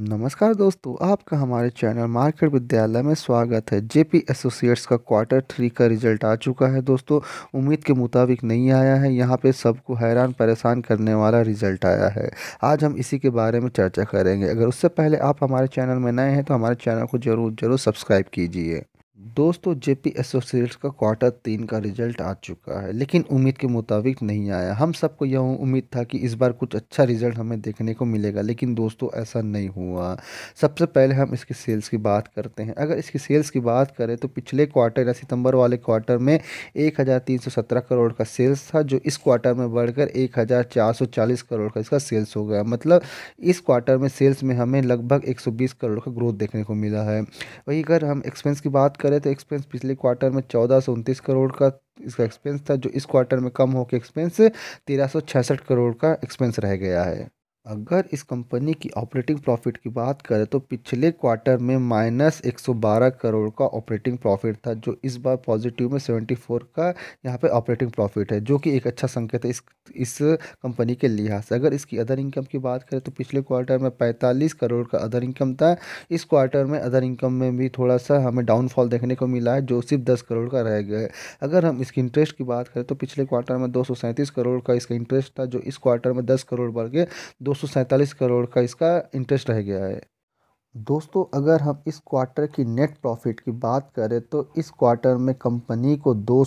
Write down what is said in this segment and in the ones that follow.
नमस्कार दोस्तों आपका हमारे चैनल मार्केट विद्यालय में स्वागत है जेपी एसोसिएट्स का क्वार्टर थ्री का रिजल्ट आ चुका है दोस्तों उम्मीद के मुताबिक नहीं आया है यहाँ पे सबको हैरान परेशान करने वाला रिजल्ट आया है आज हम इसी के बारे में चर्चा करेंगे अगर उससे पहले आप हमारे चैनल में नए हैं तो हमारे चैनल को ज़रूर ज़रूर सब्सक्राइब कीजिए दोस्तों जेपी एसोसिएट्स का क्वार्टर तीन का रिजल्ट आ चुका है लेकिन उम्मीद के मुताबिक नहीं आया हम सबको यह उम्मीद था कि इस बार कुछ अच्छा रिजल्ट हमें देखने को मिलेगा लेकिन दोस्तों ऐसा नहीं हुआ सबसे पहले हम इसकी सेल्स की बात करते हैं अगर इसकी सेल्स की बात करें तो पिछले क्वार्टर या सितंबर वाले क्वार्टर में एक करोड़ का सेल्स था जो इस क्वार्टर में बढ़कर एक करोड़ का इसका सेल्स हो गया मतलब इस क्वार्टर में सेल्स में हमें लगभग एक करोड़ का ग्रोथ देखने को मिला है वही अगर हम एक्सपेंस की बात करें करें तो एक्सपेंस पिछले क्वार्टर में चौदह सौ करोड़ का इसका एक्सपेंस था जो इस क्वार्टर में कम होकर एक्सपेंस तेरह सौ छियासठ करोड़ का एक्सपेंस रह गया है अगर इस कंपनी की ऑपरेटिंग प्रॉफिट की बात करें तो पिछले क्वार्टर में माइनस बारह करोड़ का ऑपरेटिंग प्रॉफिट था जो इस बार पॉजिटिव में 74 का यहाँ पे ऑपरेटिंग प्रॉफिट है जो कि एक अच्छा संकेत है इस इस कंपनी के लिहाज से अगर इसकी अदर इनकम की बात करें तो पिछले क्वार्टर में 45 करोड़ का अदर इनकम था इस क्वार्टर में अदर इनकम में भी थोड़ा सा हमें डाउनफॉल देखने को मिला है जो सिर्फ दस करोड़ का रह गया है अगर हम इसकी इंटरेस्ट की बात करें तो पिछले क्वार्टर में दो करोड़ का इसका इंटरेस्ट था जो इस क्वार्टर में दस करोड़ बढ़ के दो दो करोड़ का इसका इंटरेस्ट रह गया है दोस्तों अगर हम इस क्वार्टर की नेट प्रॉफिट की बात करें तो इस क्वार्टर में कंपनी को दो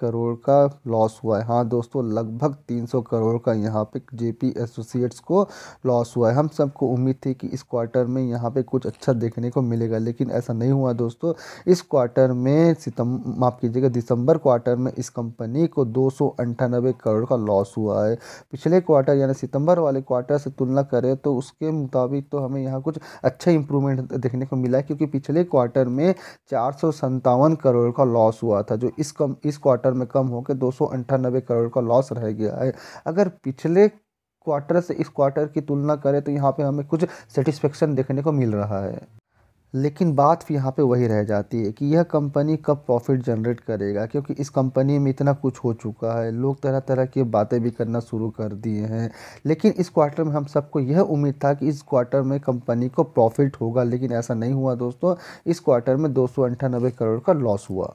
करोड़ का लॉस हुआ है हाँ दोस्तों लगभग 300 करोड़ का यहाँ पे जेपी एसोसिएट्स को लॉस हुआ है हम सबको उम्मीद थी कि इस क्वार्टर में यहाँ पे कुछ अच्छा देखने को मिलेगा लेकिन ऐसा नहीं हुआ दोस्तों इस क्वार्टर में सितम माफ़ कीजिएगा दिसंबर क्वार्टर में इस कंपनी को दो करोड़ का लॉस हुआ है पिछले क्वार्टर यानी सितंबर वाले क्वार्टर से तुलना करें तो उसके मुताबिक तो हमें यहाँ कुछ अच्छा इंप्रूवमेंट देखने को मिला क्योंकि पिछले क्वार्टर में चार करोड़ का लॉस हुआ था जो इस कम इस क्वार्टर में कम होकर दो करोड़ का लॉस रह गया है अगर पिछले क्वार्टर से इस क्वार्टर की तुलना करें तो यहाँ पे हमें कुछ सेटिस्फेक्शन देखने को मिल रहा है लेकिन बात फिर यहाँ पे वही रह जाती है कि यह कंपनी कब प्रॉफिट जनरेट करेगा क्योंकि इस कंपनी में इतना कुछ हो चुका है लोग तरह तरह की बातें भी करना शुरू कर दिए हैं लेकिन इस क्वार्टर में हम सबको यह उम्मीद था कि इस क्वार्टर में कंपनी को प्रॉफिट होगा लेकिन ऐसा नहीं हुआ दोस्तों इस क्वार्टर में दो करोड़ का लॉस हुआ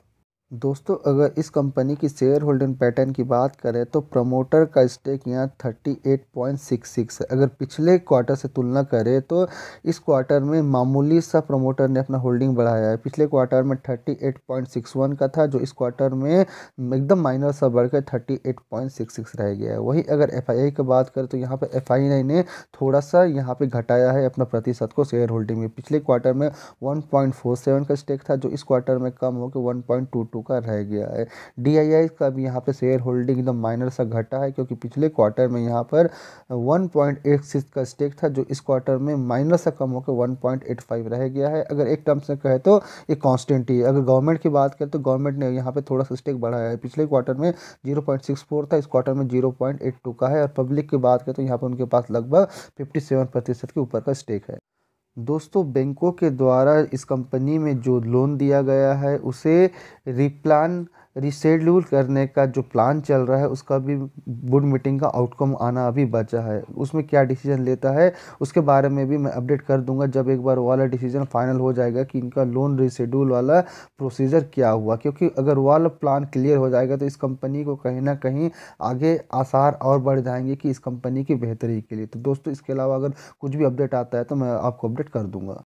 दोस्तों अगर इस कंपनी की शेयर होल्डिंग पैटर्न की बात करें तो प्रमोटर का स्टेक यहाँ 38.66 है अगर पिछले क्वार्टर से तुलना करें तो इस क्वार्टर में मामूली सा प्रमोटर ने अपना होल्डिंग बढ़ाया है पिछले क्वार्टर में 38.61 का था जो इस क्वार्टर में एकदम माइनर सा बढ़कर 38.66 रह गया है वहीं अगर एफ आई की बात करें तो यहाँ पर एफ आई ने थोड़ा सा यहाँ पर घटाया है अपना प्रतिशत को शेयर होल्डिंग में पिछले क्वार्टर में वन का स्टेक था जो इस क्वार्टर में कम होकर वन का रह गया है डी का भी यहाँ पे शेयर होल्डिंग एकदम माइनर सा घटा है क्योंकि पिछले क्वार्टर में यहाँ पर 1.86 का स्टेक था जो इस क्वार्टर में माइनर सा कम होकर 1.85 रह गया है अगर एक टर्म से कहे तो ये कॉन्स्टेंट ही है अगर गवर्नमेंट की बात करें तो गवर्नमेंट ने यहाँ पर थोड़ा सा स्टेक बढ़ाया है पिछले क्वार्टर में जीरो था इस क्वार्टर में जीरो का है और पब्लिक की बात करें तो यहाँ पर उनके पास लगभग फिफ्टी प्रतिशत के ऊपर का स्टेक है दोस्तों बैंकों के द्वारा इस कंपनी में जो लोन दिया गया है उसे रिप्लान रिशेड्यूल करने का जो प्लान चल रहा है उसका भी बोर्ड मीटिंग का आउटकम आना अभी बचा है उसमें क्या डिसीजन लेता है उसके बारे में भी मैं अपडेट कर दूंगा जब एक बार वाला डिसीजन फाइनल हो जाएगा कि इनका लोन रिशेड्यूल वाला प्रोसीजर क्या हुआ क्योंकि अगर वाला प्लान क्लियर हो जाएगा तो इस कंपनी को कहीं ना कहीं आगे आसार और बढ़ जाएंगे कि इस कंपनी की बेहतरी के लिए तो दोस्तों इसके अलावा अगर कुछ भी अपडेट आता है तो मैं आपको अपडेट कर दूँगा